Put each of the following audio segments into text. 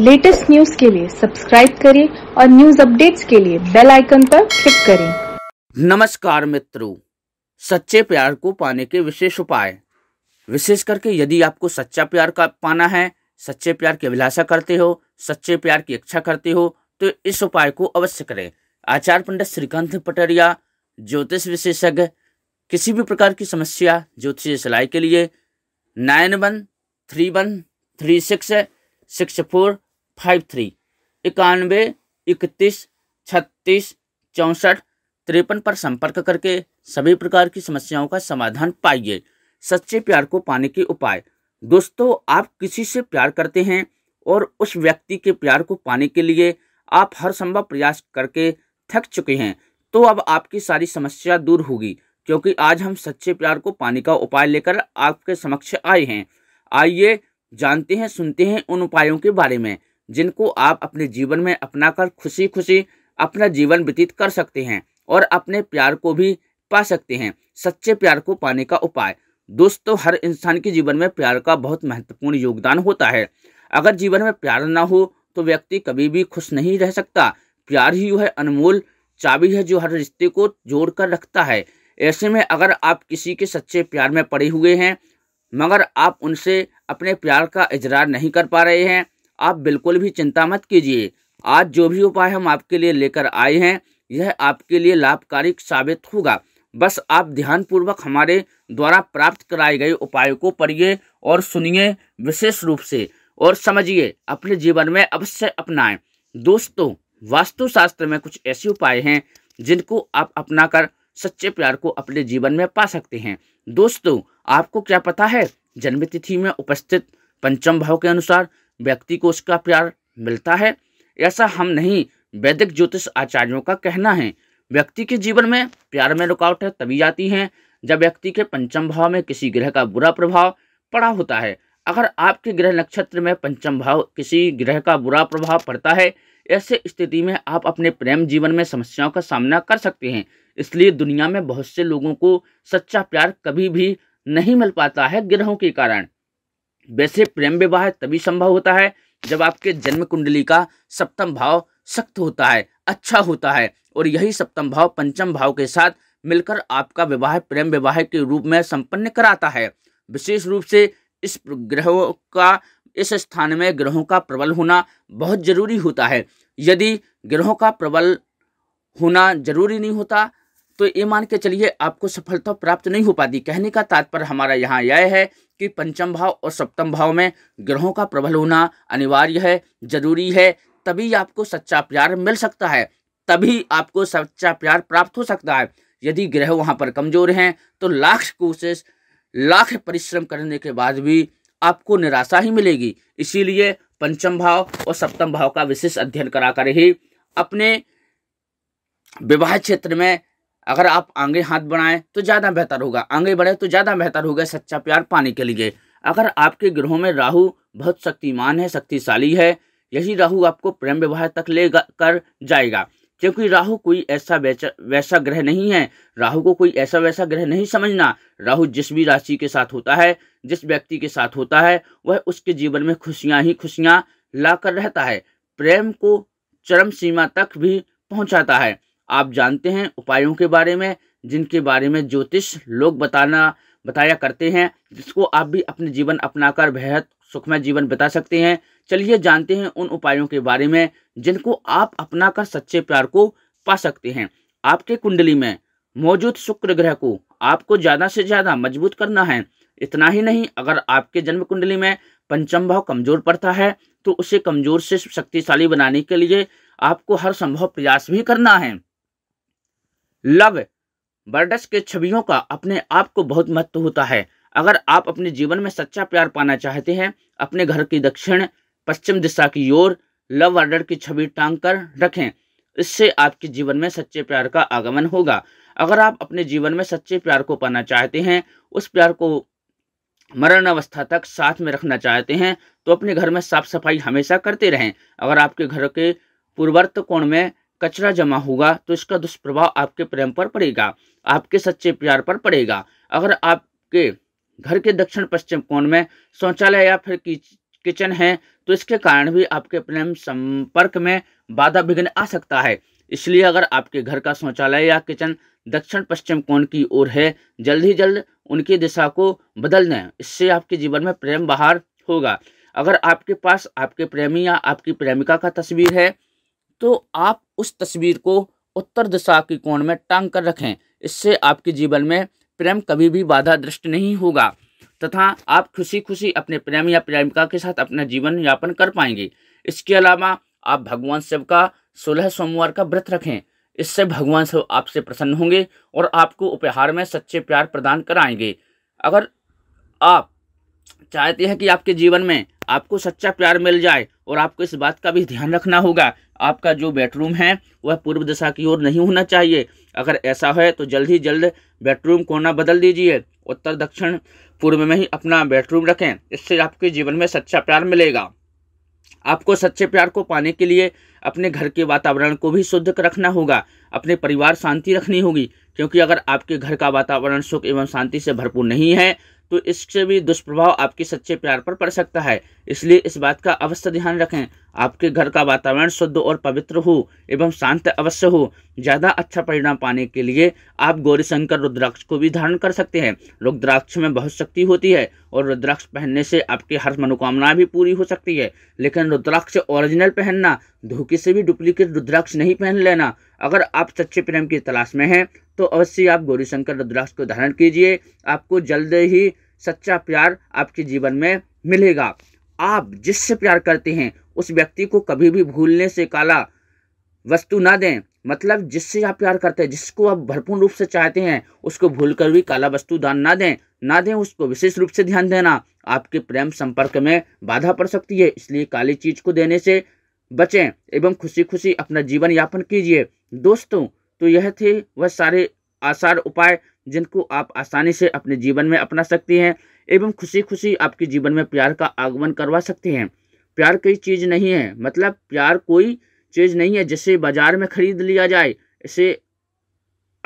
Latest news के लिए subscribe करें और न्यूज अपडेट्स के लिए बेल आइकन पर क्लिक करें नमस्कार मित्रों सच्चे प्यार को पाने के विशेष उपाय विशेष करके यदि आपको सच्चा प्यार का पाना है सच्चे प्यार की अभिलाषा करते हो सच्चे प्यार की इच्छा करते हो तो इस उपाय को अवश्य करें आचार्य पंडित श्रीकांत पटरिया ज्योतिष विशेषज्ञ किसी भी प्रकार की समस्या ज्योतिष सिलाई के लिए nine one three one three six six four five three इक्यानवे इकतीस छत्तीस चौंसठ तिरपन पर संपर्क करके सभी प्रकार की समस्याओं का समाधान पाइए सच्चे प्यार को पाने के उपाय दोस्तों आप किसी से प्यार करते हैं और उस व्यक्ति के प्यार को पाने के लिए आप हर संभव प्रयास करके थक चुके हैं तो अब आपकी सारी समस्या दूर होगी क्योंकि आज हम सच्चे प्यार को पाने का उपाय लेकर आपके समक्ष आए हैं आइए जानते हैं सुनते हैं उन उपायों के बारे में जिनको आप अपने जीवन में अपनाकर खुशी खुशी अपना जीवन व्यतीत कर सकते हैं और अपने प्यार को भी पा सकते हैं सच्चे प्यार को पाने का उपाय दोस्तों हर इंसान के जीवन में प्यार का बहुत महत्वपूर्ण योगदान होता है अगर जीवन में प्यार ना हो तो व्यक्ति कभी भी खुश नहीं रह सकता प्यार ही वह अनमोल चाबी है जो हर रिश्ते को जोड़ कर रखता है ऐसे में अगर आप किसी के सच्चे प्यार में पड़े हुए हैं मगर आप उनसे अपने प्यार का इजरार नहीं कर पा रहे हैं आप बिल्कुल भी चिंता मत कीजिए आज जो भी उपाय हम आपके लिए लेकर आए हैं यह आपके लिए लाभकारी साबित होगा बस आप ध्यानपूर्वक हमारे द्वारा प्राप्त कराए गए उपायों को पढ़िए और सुनिए विशेष रूप से और समझिए अपने जीवन में अवश्य अपनाएं दोस्तों वास्तुशास्त्र में कुछ ऐसे उपाय हैं जिनको आप अपनाकर सच्चे प्यार को अपने जीवन में पा सकते हैं दोस्तों आपको क्या पता है जन्मतिथि में उपस्थित पंचम भाव के अनुसार व्यक्ति को उसका प्यार मिलता है ऐसा हम नहीं वैदिक ज्योतिष आचार्यों का कहना है व्यक्ति के जीवन में प्यार में रुकावटें तभी आती हैं जब व्यक्ति के पंचम भाव में किसी ग्रह का बुरा प्रभाव पड़ा होता है अगर आपके ग्रह नक्षत्र में पंचम भाव किसी ग्रह का बुरा प्रभाव पड़ता है ऐसे स्थिति में आप अपने प्रेम जीवन में समस्याओं का सामना कर सकते हैं इसलिए दुनिया में बहुत से लोगों को सच्चा प्यार कभी भी नहीं मिल पाता है ग्रहों के कारण वैसे प्रेम विवाह तभी संभव होता है जब आपके जन्म कुंडली का सप्तम भाव सख्त होता है अच्छा होता है और यही सप्तम भाव पंचम भाव के साथ मिलकर आपका विवाह प्रेम विवाह के रूप में संपन्न कराता है विशेष रूप से इस ग्रहों का इस स्थान में ग्रहों का प्रबल होना बहुत जरूरी होता है यदि ग्रहों का प्रबल होना जरूरी नहीं होता तो ये मान के चलिए आपको सफलता प्राप्त नहीं हो पाती कहने का तात्पर्य हमारा यहाँ यह है कि पंचम भाव और सप्तम भाव में ग्रहों का प्रबल होना अनिवार्य है जरूरी है तभी आपको सच्चा प्यार मिल सकता है तभी आपको सच्चा प्यार प्राप्त हो सकता है यदि ग्रह वहाँ पर कमजोर हैं तो लाख कोशिश लाख परिश्रम करने के बाद भी आपको निराशा ही मिलेगी इसीलिए पंचम भाव और सप्तम भाव का विशेष अध्ययन कराकर ही अपने विवाह क्षेत्र में अगर आप आगे हाथ बढ़ाएं तो ज़्यादा बेहतर होगा आगे बढ़े तो ज़्यादा बेहतर होगा सच्चा प्यार पाने के लिए अगर आपके ग्रहों में राहु बहुत शक्तिमान है शक्तिशाली है यही राहु आपको प्रेम व्यवहार तक ले कर जाएगा क्योंकि राहु कोई ऐसा वैसा ग्रह नहीं है राहु को कोई ऐसा वैसा ग्रह नहीं समझना राहु जिस भी राशि के साथ होता है जिस व्यक्ति के साथ होता है वह उसके जीवन में खुशियां ही खुशियां ला कर रहता है प्रेम को चरम सीमा तक भी पहुंचाता है आप जानते हैं उपायों के बारे में जिनके बारे में ज्योतिष लोग बताना बताया करते हैं जिसको आप भी अपने जीवन अपनाकर बेहद सुखमय जीवन बिता सकते हैं चलिए जानते हैं उन उपायों के बारे में जिनको आप अपनाकर सच्चे प्यार को पा सकते हैं आपके कुंडली में मौजूद शुक्र ग्रह को आपको ज़्यादा से ज़्यादा मजबूत करना है इतना ही नहीं अगर आपके जन्म कुंडली में पंचम भाव कमजोर पड़ता है तो उसे कमजोर से शक्तिशाली बनाने के लिए आपको हर संभव प्रयास भी करना है लव बर्डस के छवियों का अपने आप को बहुत महत्व होता है अगर आप अपने जीवन में सच्चा प्यार पाना चाहते हैं अपने घर की दक्षिण पश्चिम दिशा की ओर लव बर्डर की छवि टांग कर रखें इससे आपके जीवन में सच्चे प्यार का आगमन होगा अगर आप अपने जीवन में सच्चे प्यार को पाना चाहते हैं उस प्यार को मरण अवस्था तक साथ में रखना चाहते हैं तो अपने घर में साफ सफाई हमेशा करते रहें अगर आपके घर के पूर्वर्त कोण में कचरा जमा होगा तो इसका दुष्प्रभाव आपके प्रेम पर पड़ेगा आपके सच्चे प्यार पर पड़ेगा अगर आपके घर के दक्षिण पश्चिम कोण में शौचालय या फिर किचन है तो इसके कारण भी आपके प्रेम संपर्क में बाधा विघ्न आ सकता है इसलिए अगर आपके घर का शौचालय या किचन दक्षिण पश्चिम कोण की ओर है जल्द ही जल्द उनकी दिशा को बदल दें इससे आपके जीवन में प्रेम बाहर होगा अगर आपके पास आपके प्रेमी या आपकी प्रेमिका का तस्वीर है तो आप उस तस्वीर को उत्तर दिशा के कोण में टांग कर रखें इससे आपके जीवन में प्रेम कभी भी बाधा दृष्ट नहीं होगा तथा आप खुशी खुशी अपने प्रेम या प्रेमिका के साथ अपना जीवन यापन कर पाएंगे इसके अलावा आप भगवान शिव का सोलह सोमवार का व्रत रखें इससे भगवान शिव आपसे प्रसन्न होंगे और आपको उपहार में सच्चे प्यार प्रदान कराएंगे अगर आप चाहते हैं कि आपके जीवन में आपको सच्चा प्यार मिल जाए और आपको इस बात का भी ध्यान रखना होगा आपका जो बेडरूम है वह पूर्व दिशा की ओर नहीं होना चाहिए अगर ऐसा है तो जल्द ही जल्द बेडरूम कोना बदल दीजिए उत्तर दक्षिण पूर्व में ही अपना बेडरूम रखें इससे आपके जीवन में सच्चा प्यार मिलेगा आपको सच्चे प्यार को पाने के लिए अपने घर के वातावरण को भी शुद्ध रखना होगा अपने परिवार शांति रखनी होगी क्योंकि अगर आपके घर का वातावरण सुख एवं शांति से भरपूर नहीं है तो इससे भी दुष्प्रभाव आपके सच्चे प्यार पर पड़ सकता है इसलिए इस बात का अवश्य ध्यान रखें आपके घर का वातावरण शुद्ध और पवित्र हो एवं शांत अवश्य हो ज़्यादा अच्छा परिणाम पाने के लिए आप गौरी शंकर रुद्राक्ष को भी धारण कर सकते हैं रुद्राक्ष में बहुत शक्ति होती है और रुद्राक्ष पहनने से आपकी हर मनोकामना भी पूरी हो सकती है लेकिन रुद्राक्ष ओरिजिनल पहनना धोखे से भी डुप्लीकेट रुद्राक्ष नहीं पहन लेना अगर आप सच्चे प्रेम की तलाश में हैं तो अवश्य आप गौरी शंकर रुद्राक्ष को धारण कीजिए आपको जल्द ही सच्चा प्यार आपके जीवन में मिलेगा आप जिससे प्यार करते हैं उस व्यक्ति को कभी भी भूलने से काला वस्तु ना दें मतलब जिससे आप प्यार करते हैं जिसको आप भरपूर रूप से चाहते हैं उसको भूलकर भी काला वस्तु दान ना दें ना दें उसको विशेष रूप से ध्यान देना आपके प्रेम संपर्क में बाधा पड़ सकती है इसलिए काली चीज को देने से बचें एवं खुशी खुशी अपना जीवन यापन कीजिए दोस्तों तो यह थे वह सारे आसार उपाय जिनको आप आसानी से अपने जीवन में अपना सकती हैं एवं खुशी खुशी आपके जीवन में प्यार का आगमन करवा सकते हैं प्यार कोई चीज़ नहीं है मतलब प्यार कोई चीज़ नहीं है जिसे बाजार में खरीद लिया जाए इसे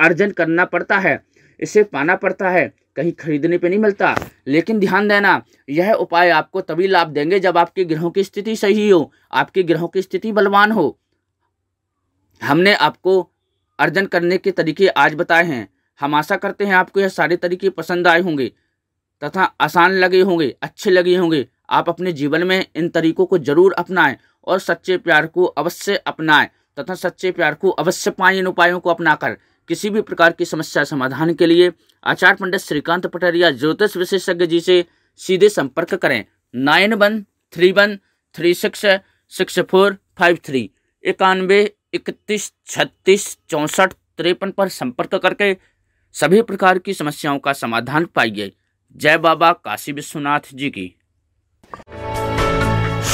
अर्जन करना पड़ता है इसे पाना पड़ता है कहीं खरीदने पे नहीं मिलता लेकिन ध्यान देना यह उपाय आपको तभी लाभ देंगे जब आपके ग्रहों की स्थिति सही हो आपके ग्रहों की स्थिति बलवान हो हमने आपको अर्जन करने के तरीके आज बताए हैं हम आशा करते हैं आपको यह सारे तरीके पसंद आए होंगे तथा आसान लगे होंगे अच्छे लगे होंगे आप अपने जीवन में इन तरीकों को जरूर अपनाएं और सच्चे प्यार को अवश्य अपनाएं तथा सच्चे प्यार को अवश्य पाएं इन उपायों को अपनाकर किसी भी प्रकार की समस्या समाधान के लिए आचार्य पंडित श्रीकांत पटरिया ज्योतिष विशेषज्ञ जी से सीधे संपर्क करें nine one three one three six six four five three इक्यानवे इकतीस छत्तीस चौंसठ तिरपन पर संपर्क करके सभी प्रकार की समस्याओं का समाधान पाइए जय बाबा काशी विश्वनाथ जी की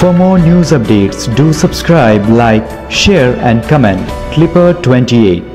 For more news updates, do subscribe, like, share and comment. Clipper 28